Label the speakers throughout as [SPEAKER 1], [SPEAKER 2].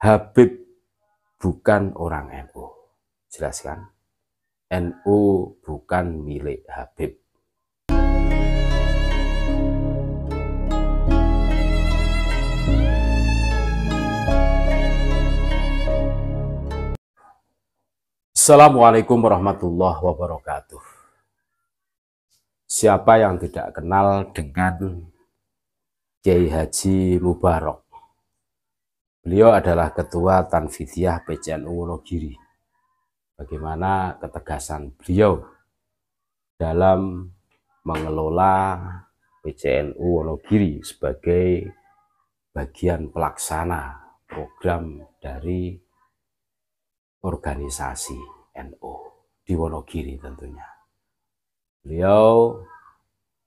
[SPEAKER 1] Habib bukan orang NU. Jelaskan. NU bukan milik Habib. Assalamualaikum warahmatullahi wabarakatuh. Siapa yang tidak kenal dengan Kiai Haji Mubarak? Beliau adalah Ketua Tanfidiyah PCNU Wonogiri. Bagaimana ketegasan beliau dalam mengelola PCNU Wonogiri sebagai bagian pelaksana program dari organisasi NU NO, di Wonogiri tentunya. Beliau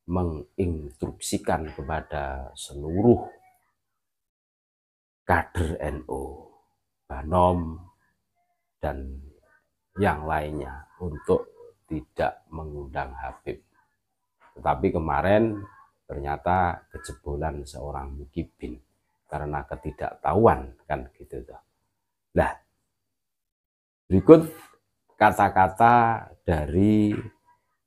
[SPEAKER 1] menginstruksikan kepada seluruh kader NU, Banom, dan yang lainnya untuk tidak mengundang Habib. Tetapi kemarin ternyata kejebolan seorang mukibin karena ketidaktahuan kan gitu tuh. Nah, berikut kata-kata dari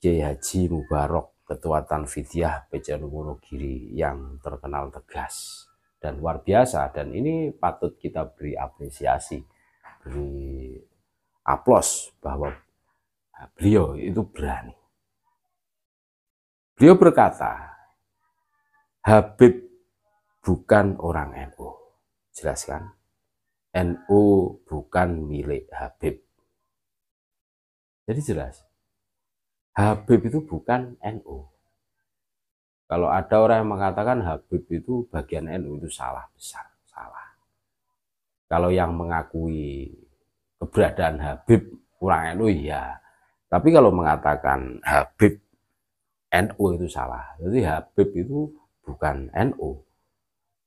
[SPEAKER 1] Kiai Haji Mubarok Ketua Tanfitiah PCNU Wonogiri yang terkenal tegas dan luar biasa dan ini patut kita beri apresiasi beri aplos bahwa eh, beliau itu berani beliau berkata Habib bukan orang NU jelaskan NU bukan milik Habib jadi jelas Habib itu bukan NU kalau ada orang yang mengatakan Habib itu bagian NU itu salah besar, salah. Kalau yang mengakui keberadaan Habib kurang NU ya. Tapi kalau mengatakan Habib NU itu salah. Jadi Habib itu bukan NU.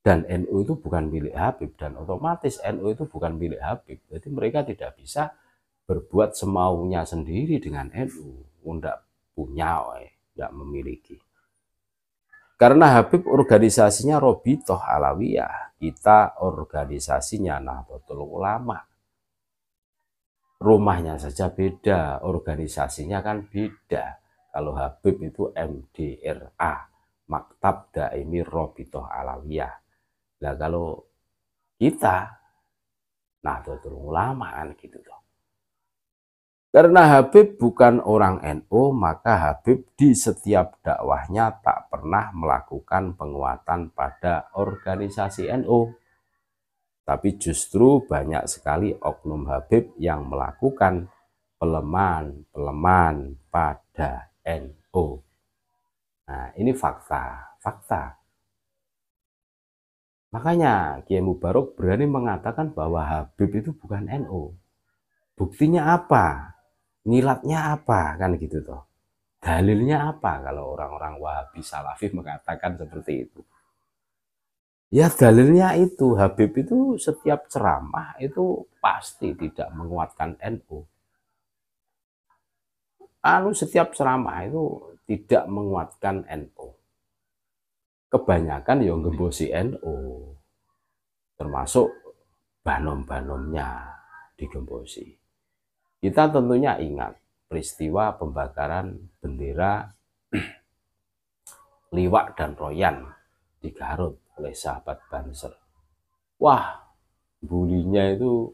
[SPEAKER 1] Dan NU itu bukan milik Habib dan otomatis NU itu bukan milik Habib. Jadi mereka tidak bisa berbuat semaunya sendiri dengan NU. Undak punya, tidak memiliki. Karena Habib organisasinya Robitoh Alawiyah, kita organisasinya Nahdlatul Ulama. Rumahnya saja beda, organisasinya kan beda. Kalau Habib itu MDRA, Maktab Daimi Robitoh Alawiyah. Nah kalau kita Nahdlatul Ulama kan gitu loh. Karena Habib bukan orang NU, NO, maka Habib di setiap dakwahnya tak pernah melakukan penguatan pada organisasi NU. NO. Tapi justru banyak sekali oknum Habib yang melakukan pelemahan-pelemahan pada NU. NO. Nah, ini fakta, fakta. Makanya Kiai Mubarok berani mengatakan bahwa Habib itu bukan NU. Buktinya apa? nilatnya apa kan gitu toh dalilnya apa kalau orang-orang Wahabi Salafi mengatakan seperti itu ya dalilnya itu Habib itu setiap ceramah itu pasti tidak menguatkan NU anu setiap ceramah itu tidak menguatkan NU kebanyakan yang gembosi NU termasuk banom-banomnya digembosi kita tentunya ingat peristiwa pembakaran bendera Liwak dan Royan di Garut oleh sahabat Banser. Wah, bulinya itu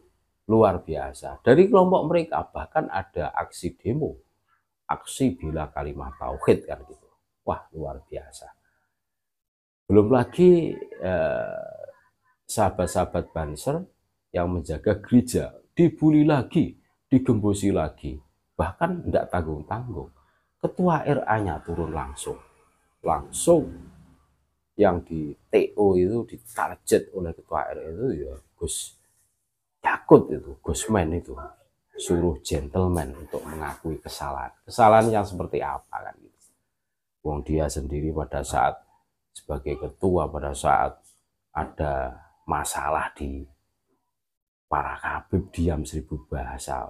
[SPEAKER 1] luar biasa. Dari kelompok mereka bahkan ada aksi demo, aksi bila kalimat tauhid kan gitu. Wah, luar biasa. Belum lagi eh, sahabat-sahabat eh, Banser yang menjaga gereja dibully lagi digembosi lagi bahkan tidak tanggung-tanggung ketua RA-nya turun langsung langsung yang di TO itu ditarget oleh ketua RA itu ya Gus Yakut itu Gusman itu suruh gentleman untuk mengakui kesalahan kesalahan yang seperti apa kan gitu. Wong dia sendiri pada saat sebagai ketua pada saat ada masalah di para kabib diam seribu bahasa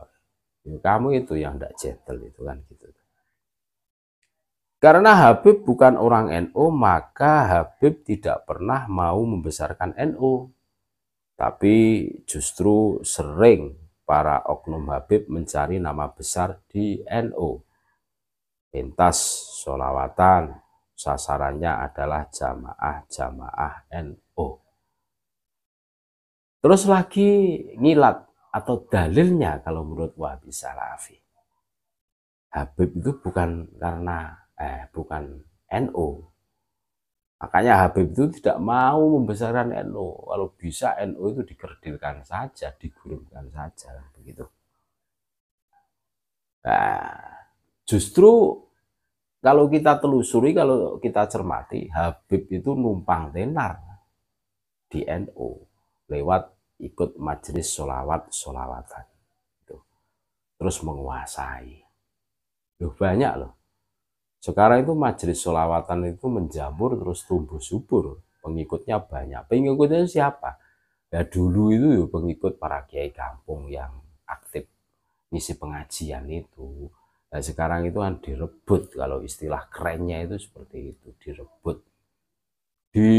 [SPEAKER 1] ya, kamu itu yang tidak gentle itu kan gitu karena Habib bukan orang NU NO, maka Habib tidak pernah mau membesarkan NU NO. tapi justru sering para oknum Habib mencari nama besar di NU NO. pentas solawatan sasarannya adalah jamaah-jamaah NU Terus lagi ngilat atau dalilnya kalau menurut Wahabi Salafi. Habib itu bukan karena eh bukan NU. NO. Makanya Habib itu tidak mau membesarkan NU. NO. Kalau bisa NU NO itu dikerdilkan saja, digurungkan saja begitu. Nah, justru kalau kita telusuri, kalau kita cermati, Habib itu numpang tenar di NU lewat ikut majelis solawat solawatan itu terus menguasai loh banyak loh sekarang itu majelis solawatan itu menjamur terus tumbuh subur pengikutnya banyak pengikutnya siapa ya dulu itu ya pengikut para kiai kampung yang aktif misi pengajian itu nah, sekarang itu kan direbut kalau istilah kerennya itu seperti itu direbut di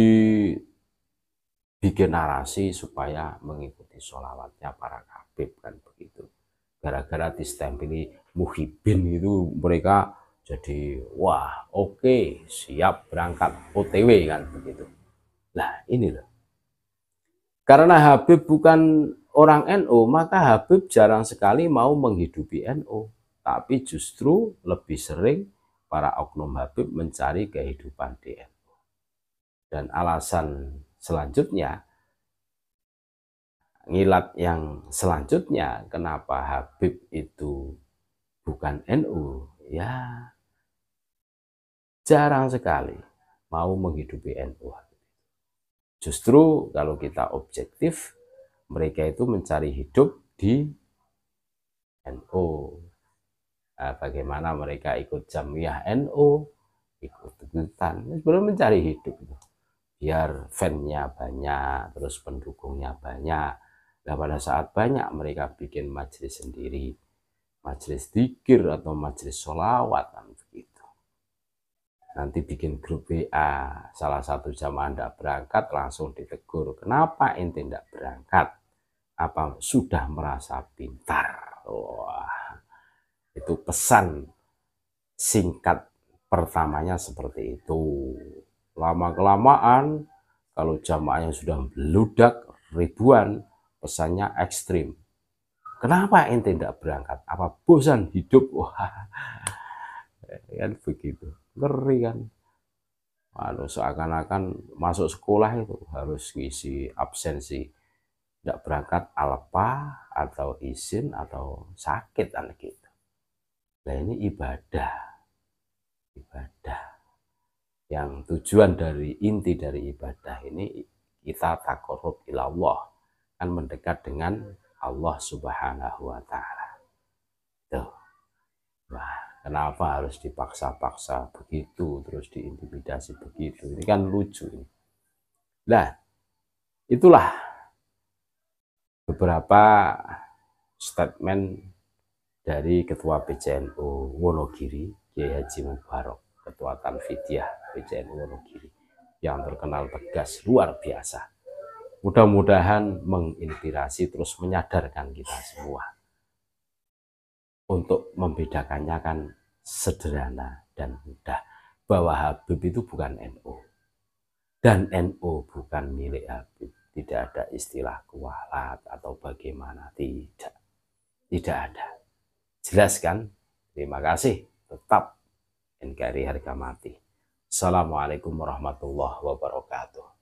[SPEAKER 1] bikin narasi supaya mengikuti sholawatnya para kabib kan begitu gara-gara distempeli muhibin itu mereka jadi wah oke okay, siap berangkat OTW kan begitu Nah ini loh karena Habib bukan orang NO maka Habib jarang sekali mau menghidupi NO tapi justru lebih sering para oknum Habib mencari kehidupan di NO dan alasan selanjutnya ngilat yang selanjutnya kenapa Habib itu bukan NU ya jarang sekali mau menghidupi NU justru kalau kita objektif mereka itu mencari hidup di NU nah, bagaimana mereka ikut jamiah NU ikut tuntutan sebelum mencari hidup biar fannya banyak terus pendukungnya banyak nah pada saat banyak mereka bikin majelis sendiri majelis dikir atau majelis sholawat kan begitu nanti bikin grup WA salah satu jamaah tidak berangkat langsung ditegur kenapa inti tidak berangkat apa sudah merasa pintar wah itu pesan singkat pertamanya seperti itu Lama-kelamaan kalau jamaah yang sudah meludak ribuan, pesannya ekstrim. Kenapa ente tidak berangkat? Apa bosan hidup? Wah, kan begitu. Ngeri kan. Lalu seakan-akan masuk sekolah itu harus ngisi absensi. Tidak berangkat alpa atau izin atau sakit anak kita. Nah ini ibadah. Ibadah yang tujuan dari inti dari ibadah ini kita takorup ilallah kan mendekat dengan Allah Subhanahu wa taala. Tuh. Wah, kenapa harus dipaksa-paksa begitu terus diintimidasi begitu? Ini kan lucu ini. Nah, itulah beberapa statement dari Ketua PCNU Wonogiri, Kiai Haji Mubarok Ketua Tanfidyah PCN Wonogiri yang terkenal tegas luar biasa. Mudah-mudahan menginspirasi terus menyadarkan kita semua. Untuk membedakannya kan sederhana dan mudah bahwa Habib itu bukan NU NO. dan NU NO bukan milik Habib. Tidak ada istilah kualat atau bagaimana tidak. Tidak ada. Jelas kan? Terima kasih. Tetap NKRI harga mati. Assalamualaikum warahmatullahi wabarakatuh.